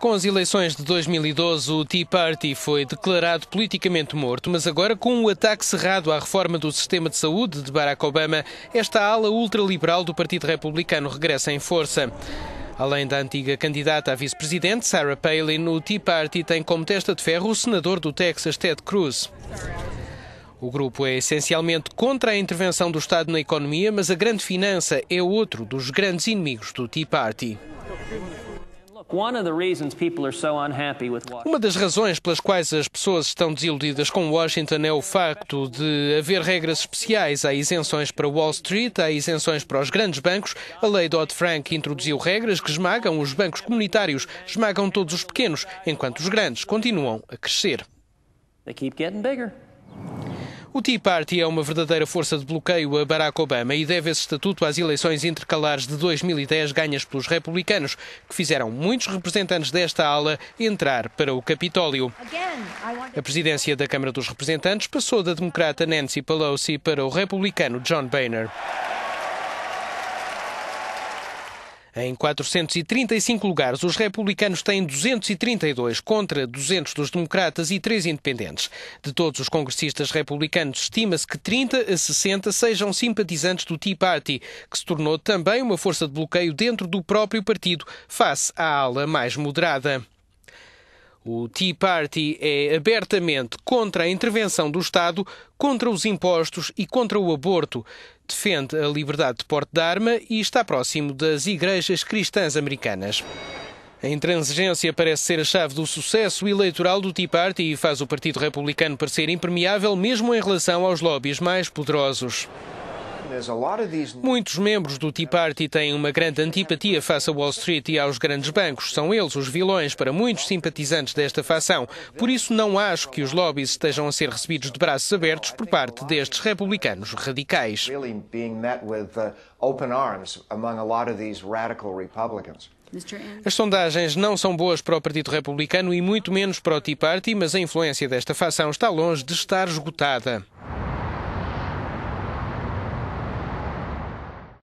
Com as eleições de 2012, o Tea Party foi declarado politicamente morto, mas agora, com o ataque cerrado à reforma do sistema de saúde de Barack Obama, esta ala ultraliberal do Partido Republicano regressa em força. Além da antiga candidata a vice-presidente, Sarah Palin, o Tea Party tem como testa de ferro o senador do Texas, Ted Cruz. O grupo é essencialmente contra a intervenção do Estado na economia, mas a grande finança é outro dos grandes inimigos do Tea Party. Uma das razões pelas quais as pessoas estão desiludidas com Washington é o facto de haver regras especiais. Há isenções para Wall Street, há isenções para os grandes bancos. A lei Dodd-Frank introduziu regras que esmagam os bancos comunitários, esmagam todos os pequenos, enquanto os grandes continuam a crescer. They keep getting bigger. O Tea Party é uma verdadeira força de bloqueio a Barack Obama e deve esse estatuto às eleições intercalares de 2010 ganhas pelos republicanos, que fizeram muitos representantes desta ala entrar para o Capitólio. A presidência da Câmara dos Representantes passou da democrata Nancy Pelosi para o republicano John Boehner. Em 435 lugares, os republicanos têm 232 contra 200 dos democratas e 3 independentes. De todos os congressistas republicanos, estima-se que 30 a 60 sejam simpatizantes do Tea Party, que se tornou também uma força de bloqueio dentro do próprio partido, face à ala mais moderada. O Tea Party é abertamente contra a intervenção do Estado, contra os impostos e contra o aborto. Defende a liberdade de porte de arma e está próximo das igrejas cristãs americanas. A intransigência parece ser a chave do sucesso eleitoral do Tea Party e faz o Partido Republicano parecer impermeável mesmo em relação aos lobbies mais poderosos. Muitos membros do Tea Party têm uma grande antipatia face a Wall Street e aos grandes bancos. São eles os vilões para muitos simpatizantes desta facção. Por isso, não acho que os lobbies estejam a ser recebidos de braços abertos por parte destes republicanos radicais. Uh, As sondagens não são boas para o Partido Republicano e muito menos para o Tea Party, mas a influência desta facção está longe de estar esgotada.